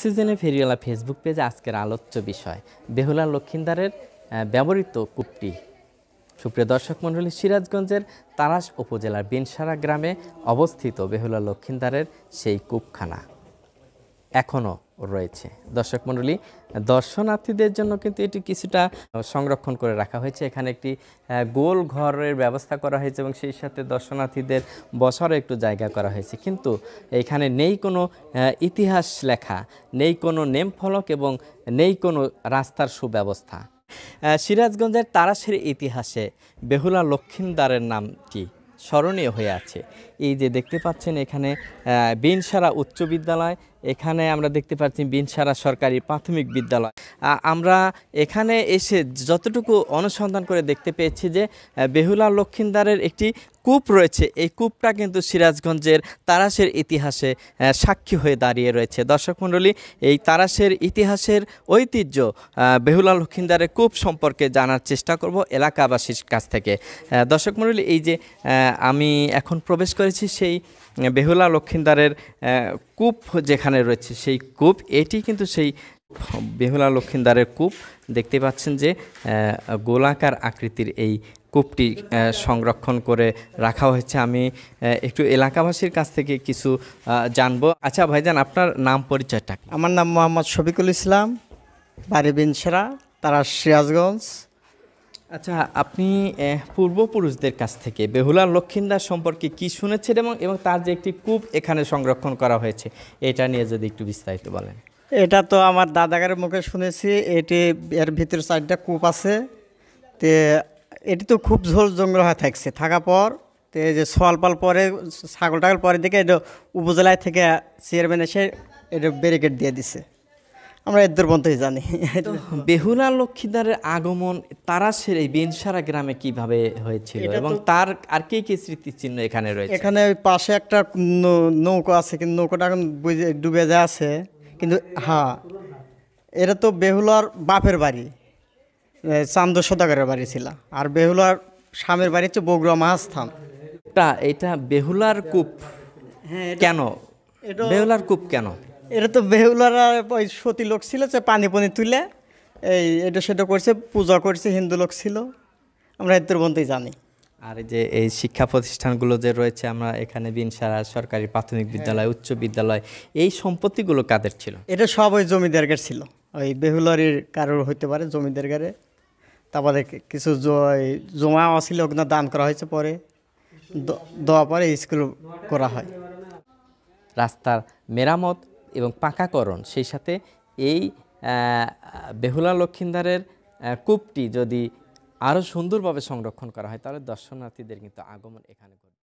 অক্সিজেনে ফেরিওয়ালা ফেসবুক পেজে আজকের আলোচ্য বিষয় বেহুলা লক্ষিন্দারের ব্যবহৃত কূপটি সুপ্রিয় দর্শক মণ্ডলী সিরাজগঞ্জের তারাস উপজেলার বিনসারা গ্রামে অবস্থিত বেহুলা লক্ষিন্দারের সেই কূপখানা এখনও রয়েছে দর্শক মণ্ডলী দর্শনার্থীদের জন্য কিন্তু এটি কিছুটা সংরক্ষণ করে রাখা হয়েছে এখানে একটি গোল ঘরের ব্যবস্থা করা হয়েছে এবং সেই সাথে দর্শনার্থীদের বসার একটু জায়গা করা হয়েছে কিন্তু এখানে নেই কোনো ইতিহাস লেখা নেই কোনো নেম ফলক এবং নেই কোনো রাস্তার সুব্যবস্থা সিরাজগঞ্জের তারাশের ইতিহাসে বেহুলা লক্ষিণদারের নামটি স্মরণীয় হয়ে আছে এই যে দেখতে পাচ্ছেন এখানে বিনসারা উচ্চ বিদ্যালয় এখানে আমরা দেখতে পাচ্ছি বিনসারা সরকারি প্রাথমিক বিদ্যালয় আমরা এখানে এসে যতটুকু অনুসন্ধান করে দেখতে পেয়েছি যে বেহুলা লক্ষিন্দারের একটি কূপ রয়েছে এই কূপটা কিন্তু সিরাজগঞ্জের তারাসের ইতিহাসে সাক্ষী হয়ে দাঁড়িয়ে রয়েছে দর্শক মণ্ডলী এই তারাসের ইতিহাসের ঐতিহ্য বেহুলা লক্ষিন্দারের কূপ সম্পর্কে জানার চেষ্টা করব এলাকাবাসীর কাছ থেকে দর্শক মণ্ডলী এই যে আমি এখন প্রবেশ করে রয়েছে সেই বেহুলা লক্ষিন্দারের কূপ যেখানে রয়েছে সেই কূপ এটি কিন্তু সেই বেহুলা লক্ষিন্দারের কূপ দেখতে পাচ্ছেন যে গোলাকার আকৃতির এই কূপটি সংরক্ষণ করে রাখা হয়েছে আমি একটু এলাকাবাসীর কাছ থেকে কিছু জানবো আচ্ছা ভাইজান আপনার নাম পরিচয়টা আমার নাম মোহাম্মদ শফিকুল ইসলাম বাড়ি বিনসেরা তারা সিরাজগঞ্জ আচ্ছা আপনি পূর্বপুরুষদের কাছ থেকে বেহুলা লক্ষিন্দার সম্পর্কে কি শুনেছেন এবং এবং তার যে একটি কূপ এখানে সংরক্ষণ করা হয়েছে এটা নিয়ে যদি একটু বিস্তারিত বলেন এটা তো আমার দাদাগারের মুখে শুনেছি এটি এর ভিতরে চারটা কূপ আছে তে এটি তো খুব ঝোল জঙ্গল হয়ে থাকছে থাকা পর তে যে পাল পরে ছাগল টাগল পরের দিকে এটা উপজেলায় থেকে চেয়ারম্যান এসে এটা ব্যারিকেড দিয়ে দিছে আমরা এদের মধ্যেই জানি বেহুলা লক্ষ্মীদারের আগমন তারা সে এই বেনসারা গ্রামে কিভাবে হয়েছিল এবং তার আর কি কি স্মৃতিচিহ্ন এখানে রয়েছে এখানে পাশে একটা নৌকা আছে কিন্তু নৌকাটা এখন ডুবে যা আছে কিন্তু হ্যাঁ এটা তো বেহুলার বাপের বাড়ি চান্দ সদাগরের বাড়ি ছিল আর বেহুলার স্বামীর বাড়ি হচ্ছে বগুড়া মাহাস্থান এটা হ্যাঁ, এটা বেহুলার কূপ কেন বেহুলার কূপ কেন এটা তো বেহুলার ওই সতী লোক ছিল যে পানি পানি তুলে এই এটা সেটা করছে পূজা করছে হিন্দু লোক ছিল আমরা হিন্দুর বন্ধুই জানি আর যে এই শিক্ষা প্রতিষ্ঠানগুলো যে রয়েছে আমরা এখানে বিনসারা সরকারি প্রাথমিক হ্যাঁ। বিদ্যালয় উচ্চ বিদ্যালয় এই সম্পত্তিগুলো কাদের ছিল এটা সব ওই জমিদারগার ছিল ওই বেহুলারির কারোর হইতে পারে জমিদারগারে তারপরে কিছু জমা ছিল ওখানে দান করা হয়েছে পরে দেওয়া পরে স্কুল করা হয় রাস্তার মেরামত এবং পাকাকরণ সেই সাথে এই বেহুলা লক্ষিন্দারের কূপটি যদি আরও সুন্দরভাবে সংরক্ষণ করা হয় তাহলে দর্শনার্থীদের কিন্তু আগমন এখানে ঘটবে